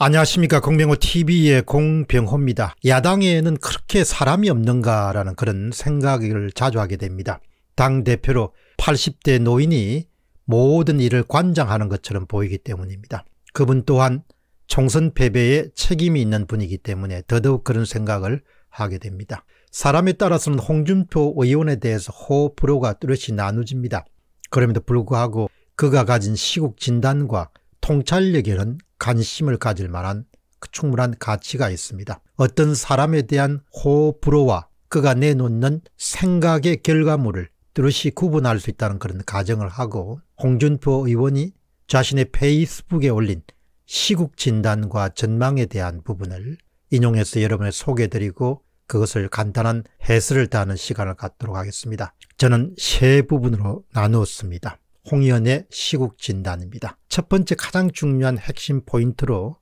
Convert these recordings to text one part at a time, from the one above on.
안녕하십니까 공병호TV의 공병호입니다. 야당에는 그렇게 사람이 없는가라는 그런 생각을 자주 하게 됩니다. 당대표로 80대 노인이 모든 일을 관장하는 것처럼 보이기 때문입니다. 그분 또한 총선 패배에 책임이 있는 분이기 때문에 더더욱 그런 생각을 하게 됩니다. 사람에 따라서는 홍준표 의원에 대해서 호불호가 뚜렷이 나누집니다. 그럼에도 불구하고 그가 가진 시국 진단과 통찰력에는 관심을 가질 만한 그 충분한 가치가 있습니다. 어떤 사람에 대한 호불호와 그가 내놓는 생각의 결과물을 뚜렷이 구분할 수 있다는 그런 가정을 하고 홍준표 의원이 자신의 페이스북에 올린 시국 진단과 전망에 대한 부분을 인용해서 여러분에 소개해드리고 그것을 간단한 해설을 다하는 시간을 갖도록 하겠습니다. 저는 세 부분으로 나누었습니다. 홍의원의 시국진단입니다. 첫 번째 가장 중요한 핵심 포인트로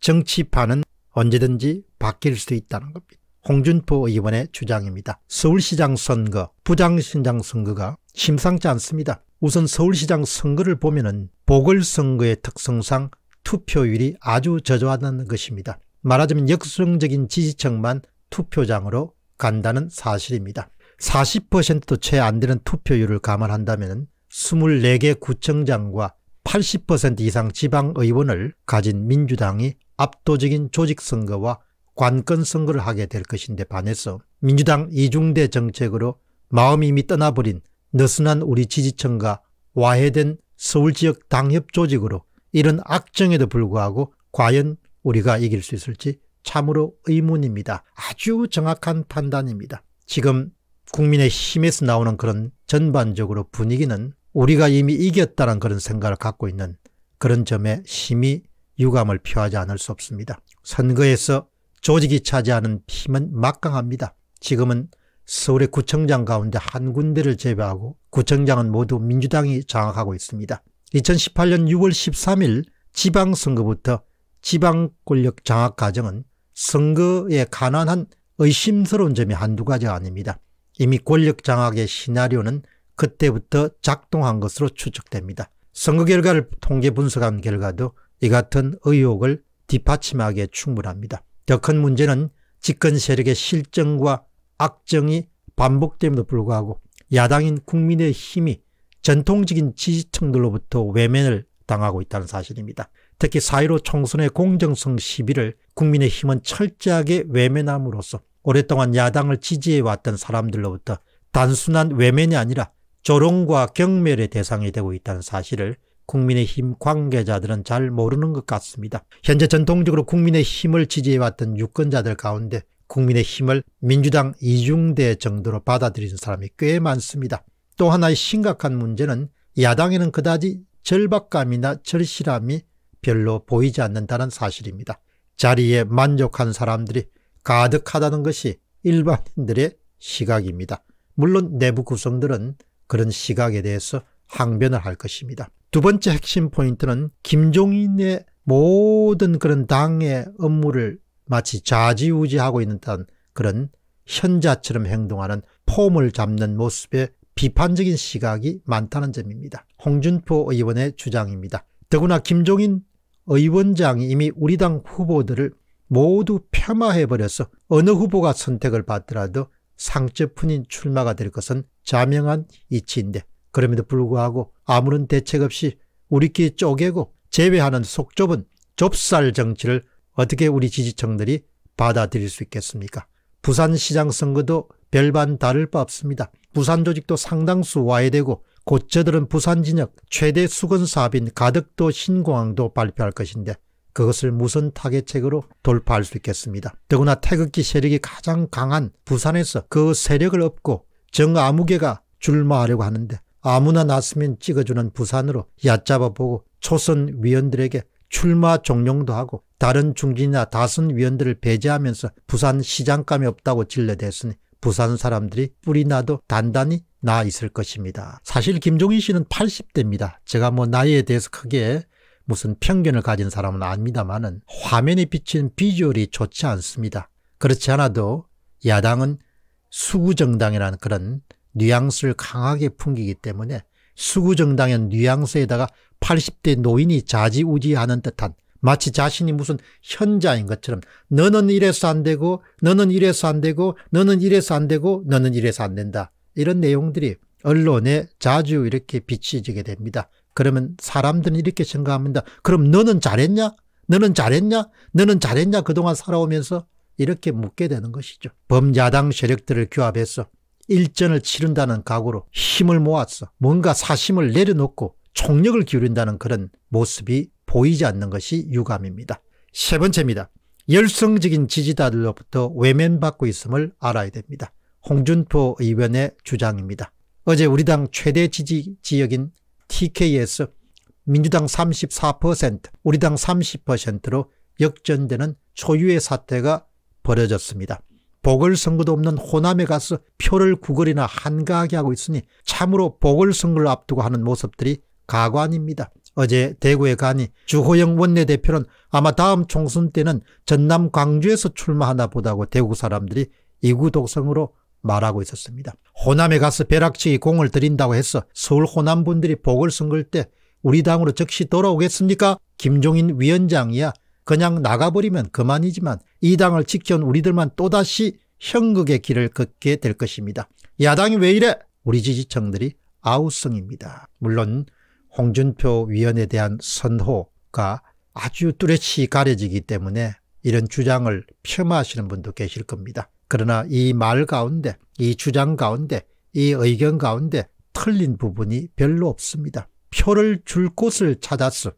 정치판은 언제든지 바뀔 수 있다는 겁니다. 홍준표 의원의 주장입니다. 서울시장 선거, 부장시장 선거가 심상치 않습니다. 우선 서울시장 선거를 보면 은 보궐선거의 특성상 투표율이 아주 저조하다는 것입니다. 말하자면 역수적인 지지층만 투표장으로 간다는 사실입니다. 40%도 채 안 되는 투표율을 감안한다면 24개 구청장과 80% 이상 지방의원을 가진 민주당이 압도적인 조직선거와 관건선거를 하게 될 것인데 반해서 민주당 이중대 정책으로 마음이 이미 떠나버린 느슨한 우리 지지층과 와해된 서울 지역 당협 조직으로 이런 악정에도 불구하고 과연 우리가 이길 수 있을지 참으로 의문입니다. 아주 정확한 판단입니다. 지금 국민의 힘에서 나오는 그런 전반적으로 분위기는 우리가 이미 이겼다는 그런 생각을 갖고 있는 그런 점에 심히 유감을 표하지 않을 수 없습니다. 선거에서 조직이 차지하는 힘은 막강합니다. 지금은 서울의 구청장 가운데 한 군데를 제외하고 구청장은 모두 민주당이 장악하고 있습니다. 2018년 6월 13일 지방선거부터 지방권력 장악 과정은 선거에 가난한 의심스러운 점이 한두 가지가 아닙니다. 이미 권력 장악의 시나리오는 그때부터 작동한 것으로 추측됩니다. 선거 결과를 통계 분석한 결과도 이 같은 의혹을 뒷받침하기에 충분합니다. 더 큰 문제는 집권 세력의 실정과 악정이 반복됨에도 불구하고 야당인 국민의힘이 전통적인 지지층들로부터 외면을 당하고 있다는 사실입니다. 특히 4.15 총선의 공정성 시비를 국민의힘은 철저하게 외면함으로써 오랫동안 야당을 지지해왔던 사람들로부터 단순한 외면이 아니라 조롱과 경멸의 대상이 되고 있다는 사실을 국민의힘 관계자들은 잘 모르는 것 같습니다. 현재 전통적으로 국민의힘을 지지해왔던 유권자들 가운데 국민의힘을 민주당 이중대 정도로 받아들이는 사람이 꽤 많습니다. 또 하나의 심각한 문제는 야당에는 그다지 절박감이나 절실함이 별로 보이지 않는다는 사실입니다. 자리에 만족한 사람들이 가득하다는 것이 일반인들의 시각입니다. 물론 내부 구성들은 그런 시각에 대해서 항변을 할 것입니다. 두 번째 핵심 포인트는 김종인의 모든 그런 당의 업무를 마치 좌지우지하고 있는 듯한 그런 현자처럼 행동하는 폼을 잡는 모습에 비판적인 시각이 많다는 점입니다. 홍준표 의원의 주장입니다. 더구나 김종인 의원장이 이미 우리 당 후보들을 모두 폄하해버려서 어느 후보가 선택을 받더라도 상처뿐인 출마가 될 것은 자명한 이치인데 그럼에도 불구하고 아무런 대책 없이 우리끼리 쪼개고 제외하는 속 좁은 좁쌀 정치를 어떻게 우리 지지층들이 받아들일 수 있겠습니까? 부산시장 선거도 별반 다를 바 없습니다. 부산 조직도 상당수 와해되고 곧 저들은 부산 진역 최대 수건 사업인 가덕도 신공항도 발표할 것인데 그것을 무선 타개책으로 돌파할 수 있겠습니다. 더구나 태극기 세력이 가장 강한 부산에서 그 세력을 업고 정아무개가 출마하려고 하는데 아무나 났으면 찍어주는 부산으로 얕잡아보고 초선 위원들에게 출마 종용도 하고 다른 중진이나 다선 위원들을 배제하면서 부산 시장감이 없다고 질려댔으니 부산 사람들이 뿌리 나도 단단히 나 있을 것입니다. 사실 김종인 씨는 80대입니다. 제가 뭐 나이에 대해서 크게 무슨 편견을 가진 사람은 아닙니다만은 화면에 비친 비주얼이 좋지 않습니다. 그렇지 않아도 야당은 수구정당이라는 그런 뉘앙스를 강하게 풍기기 때문에 수구정당의 뉘앙스에다가 80대 노인이 자지우지하는 듯한 마치 자신이 무슨 현자인 것처럼 너는 이래서 안 되고 너는 이래서 안 되고 너는 이래서 안 되고 너는 이래서 안 된다. 이런 내용들이 언론에 자주 이렇게 비치지게 됩니다. 그러면 사람들은 이렇게 생각합니다. 그럼 너는 잘했냐? 너는 잘했냐? 너는 잘했냐? 그동안 살아오면서 이렇게 묻게 되는 것이죠. 범야당 세력들을 규합해서 일전을 치른다는 각오로 힘을 모았어. 뭔가 사심을 내려놓고 총력을 기울인다는 그런 모습이 보이지 않는 것이 유감입니다. 세 번째입니다. 열성적인 지지자들로부터 외면받고 있음을 알아야 됩니다. 홍준표 의원의 주장입니다. 어제 우리 당 최대 지지 지역인 TK에서 민주당 34%, 우리당 30%로 역전되는 초유의 사태가 벌어졌습니다. 보궐선거도 없는 호남에 가서 표를 구걸이나 한가하게 하고 있으니 참으로 보궐선거를 앞두고 하는 모습들이 가관입니다. 어제 대구에 가니 주호영 원내대표는 아마 다음 총선 때는 전남 광주에서 출마하나 보다고 대구 사람들이 이구독성으로 말하고 있었습니다. 호남에 가서 벼락치기 공을 들인다고 해서 서울 호남분들이 복을 선걸 때 우리 당으로 즉시 돌아오겠습니까? 김종인 위원장이야 그냥 나가버리면 그만이지만 이 당을 지켜온 우리들만 또다시 현극의 길을 걷게 될 것입니다. 야당이 왜 이래? 우리 지지층들이 아우성입니다. 물론 홍준표 위원에 대한 선호가 아주 뚜렷이 가려지기 때문에 이런 주장을 폄하하시는 분도 계실 겁니다. 그러나 이 말 가운데, 이 주장 가운데, 이 의견 가운데 틀린 부분이 별로 없습니다. 표를 줄 곳을 찾아서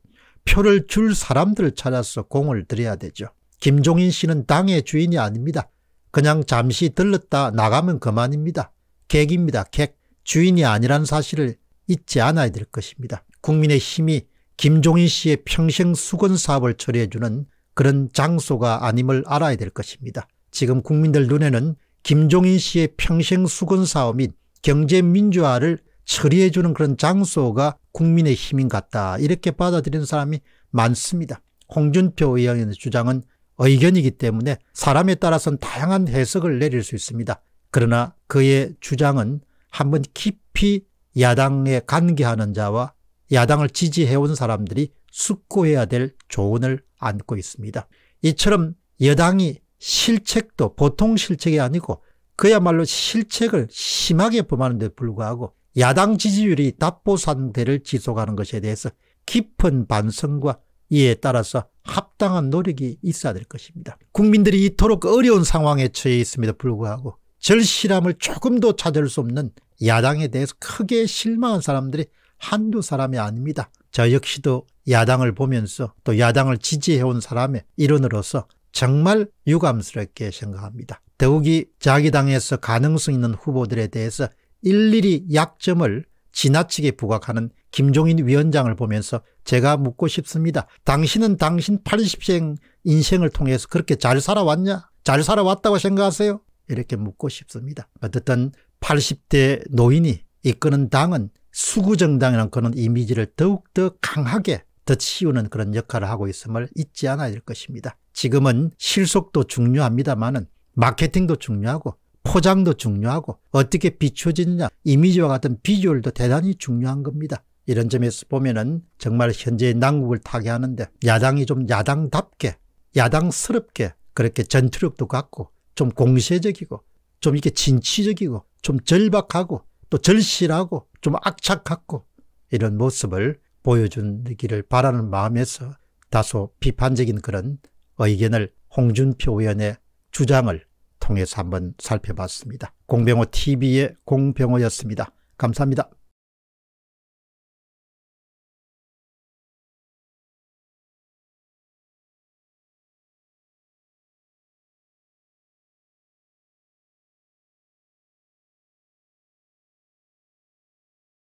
표를 줄 사람들을 찾아서 공을 들여야 되죠. 김종인 씨는 당의 주인이 아닙니다. 그냥 잠시 들렀다 나가면 그만입니다. 객입니다. 객. 주인이 아니란 사실을 잊지 않아야 될 것입니다. 국민의 힘이 김종인 씨의 평생 수건 사업을 처리해주는 그런 장소가 아님을 알아야 될 것입니다. 지금 국민들 눈에는 김종인 씨의 평생 수건 사업 및 경제 민주화를 처리해 주는 그런 장소가 국민의 힘인 같다. 이렇게 받아들이는 사람이 많습니다. 홍준표 의원의 주장은 의견이기 때문에 사람에 따라서는 다양한 해석을 내릴 수 있습니다. 그러나 그의 주장은 한번 깊이 야당에 관계하는 자와 야당을 지지해온 사람들이 숙고해야 될 조언을 안고 있습니다. 이처럼 여당이 실책도 보통 실책이 아니고 그야말로 실책을 심하게 범하는데 불구하고 야당 지지율이 답보상태를 지속하는 것에 대해서 깊은 반성과 이에 따라서 합당한 노력이 있어야 될 것입니다. 국민들이 이토록 어려운 상황에 처해 있음에도 불구하고 절실함을 조금도 찾을 수 없는 야당에 대해서 크게 실망한 사람들이 한두 사람이 아닙니다. 저 역시도 야당을 보면서 또 야당을 지지해온 사람의 일원으로서 정말 유감스럽게 생각합니다. 더욱이 자기당에서 가능성 있는 후보들에 대해서 일일이 약점을 지나치게 부각하는 김종인 위원장을 보면서 제가 묻고 싶습니다. 당신은 당신 80생 인생을 통해서 그렇게 잘 살아왔냐? 잘 살아왔다고 생각하세요? 이렇게 묻고 싶습니다. 어쨌든 80대 노인이 이끄는 당은 수구정당이라는 그런 이미지를 더욱더 강하게 덧치우는 그런 역할을 하고 있음을 잊지 않아야 할 것입니다. 지금은 실속도 중요합니다만은 마케팅도 중요하고 포장도 중요하고 어떻게 비춰지느냐 이미지와 같은 비주얼도 대단히 중요한 겁니다. 이런 점에서 보면은 정말 현재의 난국을 타개하는데 야당이 좀 야당답게 야당스럽게 그렇게 전투력도 갖고 좀 공세적이고 좀 이렇게 진취적이고 좀 절박하고 또 절실하고 좀 악착같고 이런 모습을 보여주기를 바라는 마음에서 다소 비판적인 그런 의견을 홍준표 의원의 주장을 통해서 한번 살펴봤습니다. 공병호 TV의 공병호였습니다. 감사합니다.